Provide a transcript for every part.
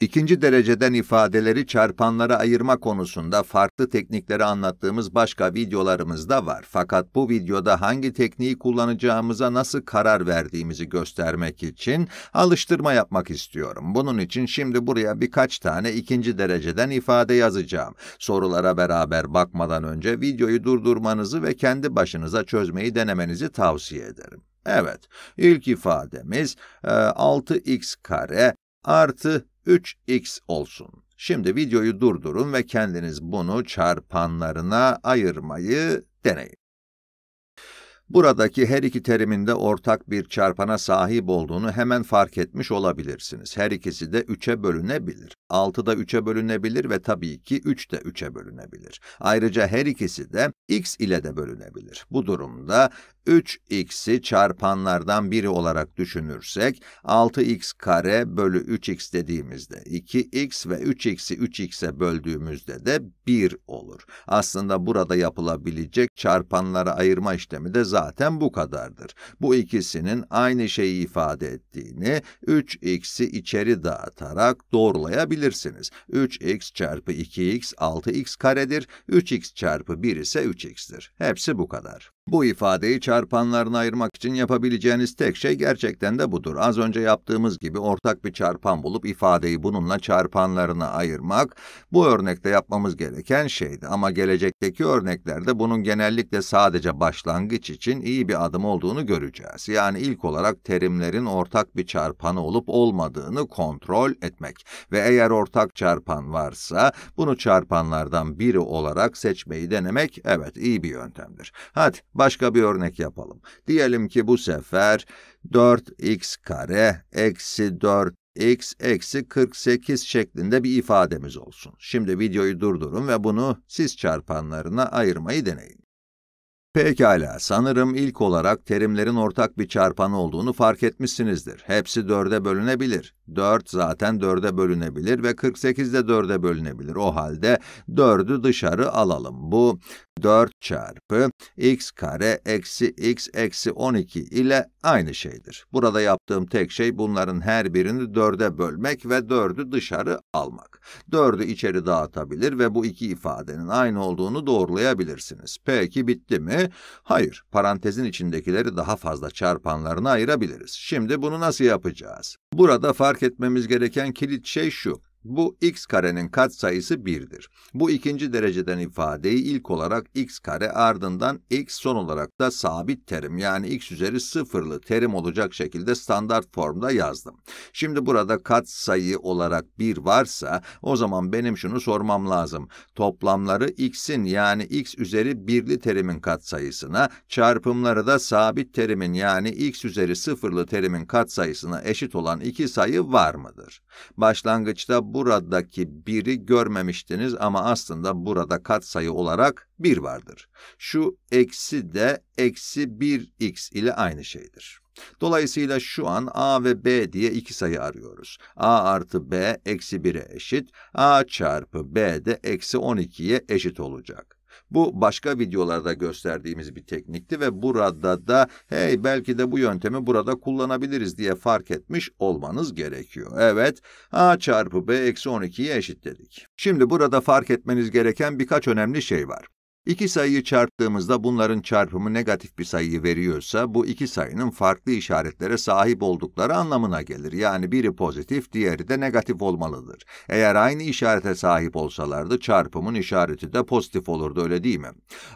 İkinci dereceden ifadeleri çarpanlara ayırma konusunda farklı teknikleri anlattığımız başka videolarımız da var. Fakat bu videoda hangi tekniği kullanacağımıza nasıl karar verdiğimizi göstermek için alıştırma yapmak istiyorum. Bunun için şimdi buraya birkaç tane ikinci dereceden ifade yazacağım. Sorulara beraber bakmadan önce videoyu durdurmanızı ve kendi başınıza çözmeyi denemenizi tavsiye ederim. Evet, ilk ifademiz 6x e, kare artı 3x olsun. Şimdi videoyu durdurun ve kendiniz bunu çarpanlarına ayırmayı deneyin. Buradaki her iki terimin de ortak bir çarpana sahip olduğunu hemen fark etmiş olabilirsiniz. Her ikisi de 3'e bölünebilir. 6 da 3'e bölünebilir ve tabii ki 3 de 3'e bölünebilir. Ayrıca her ikisi de x ile de bölünebilir. Bu durumda 3x'i çarpanlardan biri olarak düşünürsek 6x kare bölü 3x dediğimizde 2x ve 3x'i 3x'e böldüğümüzde de 1 olur. Aslında burada yapılabilecek çarpanlara ayırma işlemi de zaten zaten bu kadardır. Bu ikisinin aynı şeyi ifade ettiğini 3x'i içeri dağıtarak doğrulayabilirsiniz. 3x çarpı 2x 6x karedir, 3x çarpı 1 ise 3x'tir. Hepsi bu kadar. Bu ifadeyi çarpanlarına ayırmak için yapabileceğiniz tek şey gerçekten de budur. Az önce yaptığımız gibi ortak bir çarpan bulup ifadeyi bununla çarpanlarına ayırmak, bu örnekte yapmamız gereken şeydi. Ama gelecekteki örneklerde bunun genellikle sadece başlangıç için iyi bir adım olduğunu göreceğiz. Yani ilk olarak terimlerin ortak bir çarpanı olup olmadığını kontrol etmek. Ve eğer ortak çarpan varsa, bunu çarpanlardan biri olarak seçmeyi denemek, evet iyi bir yöntemdir. Hadi Başka bir örnek yapalım. Diyelim ki bu sefer 4x kare eksi 4 x eksi 48 şeklinde bir ifademiz olsun. Şimdi videoyu durdurun ve bunu siz çarpanlarına ayırmayı deneyin. Pekala, sanırım ilk olarak terimlerin ortak bir çarpanı olduğunu fark etmişsinizdir. Hepsi 4'e bölünebilir. 4 zaten 4'e bölünebilir ve 48 de 4'e bölünebilir. O halde 4'ü dışarı alalım. Bu 4 çarpı x kare eksi x eksi 12 ile aynı şeydir. Burada yaptığım tek şey bunların her birini 4'e bölmek ve 4'ü dışarı almak. 4'ü içeri dağıtabilir ve bu iki ifadenin aynı olduğunu doğrulayabilirsiniz. Peki bitti mi? Hayır, parantezin içindekileri daha fazla çarpanlarına ayırabiliriz. Şimdi bunu nasıl yapacağız? Burada fark etmemiz gereken kilit şey şu. Bu x karenin katsayısı 1'dir. Bu ikinci dereceden ifadeyi ilk olarak x kare ardından x son olarak da sabit terim yani x üzeri sıfırlı terim olacak şekilde standart formda yazdım. Şimdi burada katsayı olarak 1 varsa o zaman benim şunu sormam lazım. Toplamları x'in yani x üzeri birli terimin katsayısına çarpımları da sabit terimin yani x üzeri sıfırlı terimin katsayısına eşit olan iki sayı var mıdır? Başlangıçta bu buradaki biri görmemiştiniz ama aslında burada katsayı olarak bir vardır. Şu eksi de eksi 1x ile aynı şeydir. Dolayısıyla şu an a ve b diye iki sayı arıyoruz. a artı b eksi 1'e eşit, a çarpı b de eksi 12'ye eşit olacak. Bu başka videolarda gösterdiğimiz bir teknikti ve burada da hey belki de bu yöntemi burada kullanabiliriz diye fark etmiş olmanız gerekiyor. Evet a çarpı b eksi 12'yi eşitledik. Şimdi burada fark etmeniz gereken birkaç önemli şey var. İki sayıyı çarptığımızda bunların çarpımı negatif bir sayıyı veriyorsa, bu iki sayının farklı işaretlere sahip oldukları anlamına gelir. Yani biri pozitif, diğeri de negatif olmalıdır. Eğer aynı işarete sahip olsalardı, çarpımın işareti de pozitif olurdu, öyle değil mi?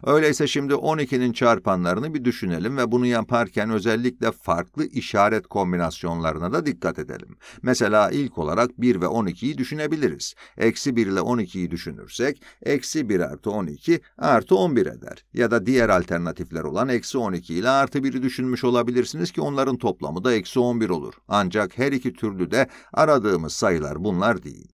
Öyleyse şimdi 12'nin çarpanlarını bir düşünelim ve bunu yaparken özellikle farklı işaret kombinasyonlarına da dikkat edelim. Mesela ilk olarak 1 ve 12'yi düşünebiliriz. Eksi 1 ile 12'yi düşünürsek, eksi 1 artı 12 artı artı 11 eder. Ya da diğer alternatifler olan eksi 12 ile artı 1'i düşünmüş olabilirsiniz ki onların toplamı da eksi 11 olur. Ancak her iki türlü de aradığımız sayılar bunlar değil.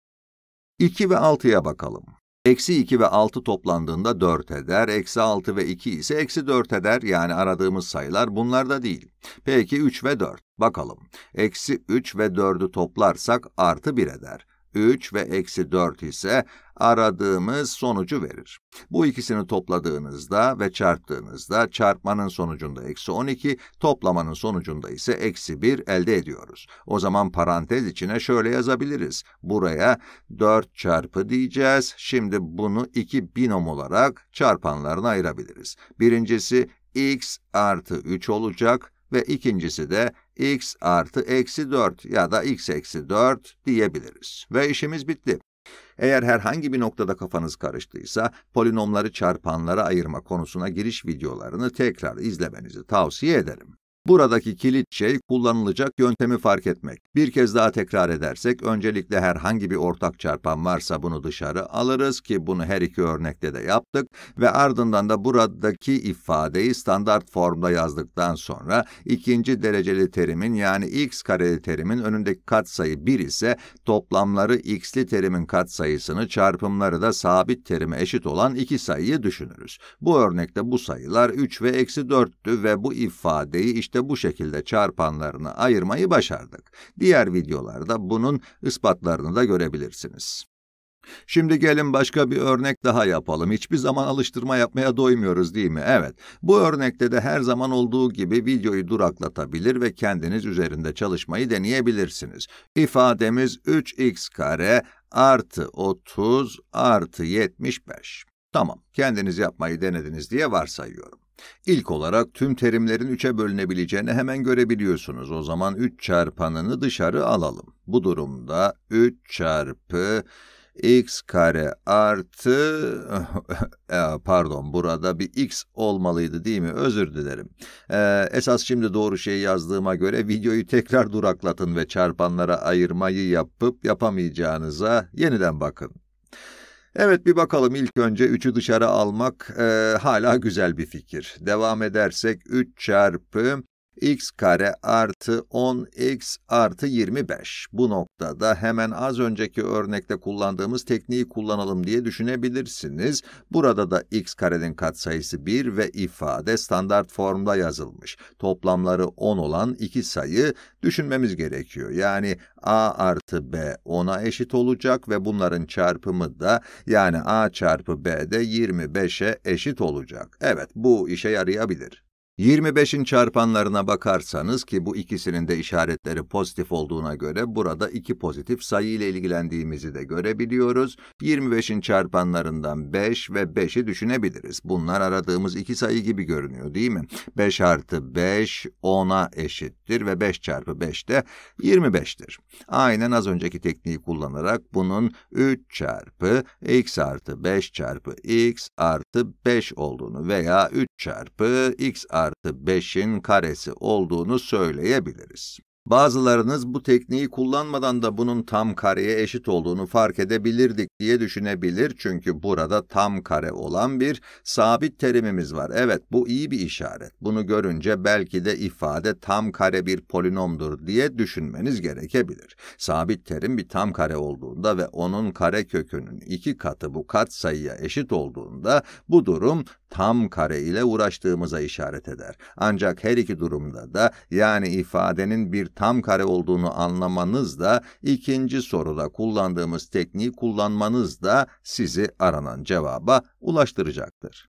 2 ve 6'ya bakalım. Eksi 2 ve 6 toplandığında 4 eder, eksi 6 ve 2 ise eksi 4 eder. Yani aradığımız sayılar bunlar da değil. Peki 3 ve 4. Bakalım. Eksi 3 ve 4'ü toplarsak artı 1 eder. 3 ve eksi 4 ise aradığımız sonucu verir. Bu ikisini topladığınızda ve çarptığınızda çarpmanın sonucunda eksi 12, toplamanın sonucunda ise eksi 1 elde ediyoruz. O zaman parantez içine şöyle yazabiliriz. Buraya 4 çarpı diyeceğiz. Şimdi bunu iki binom olarak çarpanlarına ayırabiliriz. Birincisi x artı 3 olacak ve ikincisi de x artı eksi 4 ya da x eksi 4 diyebiliriz. Ve işimiz bitti. Eğer herhangi bir noktada kafanız karıştıysa, polinomları çarpanlara ayırma konusuna giriş videolarını tekrar izlemenizi tavsiye ederim. Buradaki kilit şey kullanılacak yöntemi fark etmek. Bir kez daha tekrar edersek, öncelikle herhangi bir ortak çarpan varsa bunu dışarı alırız ki bunu her iki örnekte de yaptık ve ardından da buradaki ifadeyi standart formda yazdıktan sonra ikinci dereceli terimin yani x kareli terimin önündeki katsayı 1 ise toplamları x'li terimin katsayısını çarpımları da sabit terime eşit olan iki sayıyı düşünürüz. Bu örnekte bu sayılar 3 ve eksi 4'tü ve bu ifadeyi işte işte bu şekilde çarpanlarını ayırmayı başardık. Diğer videolarda bunun ispatlarını da görebilirsiniz. Şimdi gelin başka bir örnek daha yapalım. Hiçbir zaman alıştırma yapmaya doymuyoruz değil mi? Evet, bu örnekte de her zaman olduğu gibi videoyu duraklatabilir ve kendiniz üzerinde çalışmayı deneyebilirsiniz. İfademiz 3x kare artı 30 artı 75. Tamam, kendiniz yapmayı denediniz diye varsayıyorum. İlk olarak tüm terimlerin 3'e bölünebileceğini hemen görebiliyorsunuz. O zaman 3 çarpanını dışarı alalım. Bu durumda 3 çarpı x kare artı e, pardon burada bir x olmalıydı değil mi özür dilerim. Ee, esas şimdi doğru şeyi yazdığıma göre videoyu tekrar duraklatın ve çarpanlara ayırmayı yapıp yapamayacağınıza yeniden bakın. Evet bir bakalım ilk önce 3'ü dışarı almak e, hala güzel bir fikir. Devam edersek 3 çarpı x kare artı 10x artı 25. Bu noktada hemen az önceki örnekte kullandığımız tekniği kullanalım diye düşünebilirsiniz. Burada da x karenin katsayısı 1 ve ifade standart formda yazılmış. Toplamları 10 olan iki sayı düşünmemiz gerekiyor. Yani a artı b 10'a eşit olacak ve bunların çarpımı da yani a çarpı b de 25'e eşit olacak. Evet bu işe yarayabilir. 25'in çarpanlarına bakarsanız ki bu ikisinin de işaretleri pozitif olduğuna göre burada iki pozitif sayı ile ilgilendiğimizi de görebiliyoruz. 25'in çarpanlarından 5 ve 5'i düşünebiliriz. Bunlar aradığımız iki sayı gibi görünüyor değil mi? 5 artı 5 10'a eşittir ve 5 çarpı 5 de 25'tir. Aynen az önceki tekniği kullanarak bunun 3 çarpı x artı 5 çarpı x artı 5 olduğunu veya 3 çarpı x artı artı 5'in karesi olduğunu söyleyebiliriz. Bazılarınız bu tekniği kullanmadan da bunun tam kareye eşit olduğunu fark edebilirdik diye düşünebilir çünkü burada tam kare olan bir sabit terimimiz var. Evet bu iyi bir işaret. Bunu görünce belki de ifade tam kare bir polinomdur diye düşünmeniz gerekebilir. Sabit terim bir tam kare olduğunda ve onun kare kökünün iki katı bu kat sayıya eşit olduğunda bu durum tam kare ile uğraştığımıza işaret eder. Ancak her iki durumda da yani ifadenin bir tam kare olduğunu anlamanız da ikinci soruda kullandığımız tekniği kullanmanız da sizi aranan cevaba ulaştıracaktır.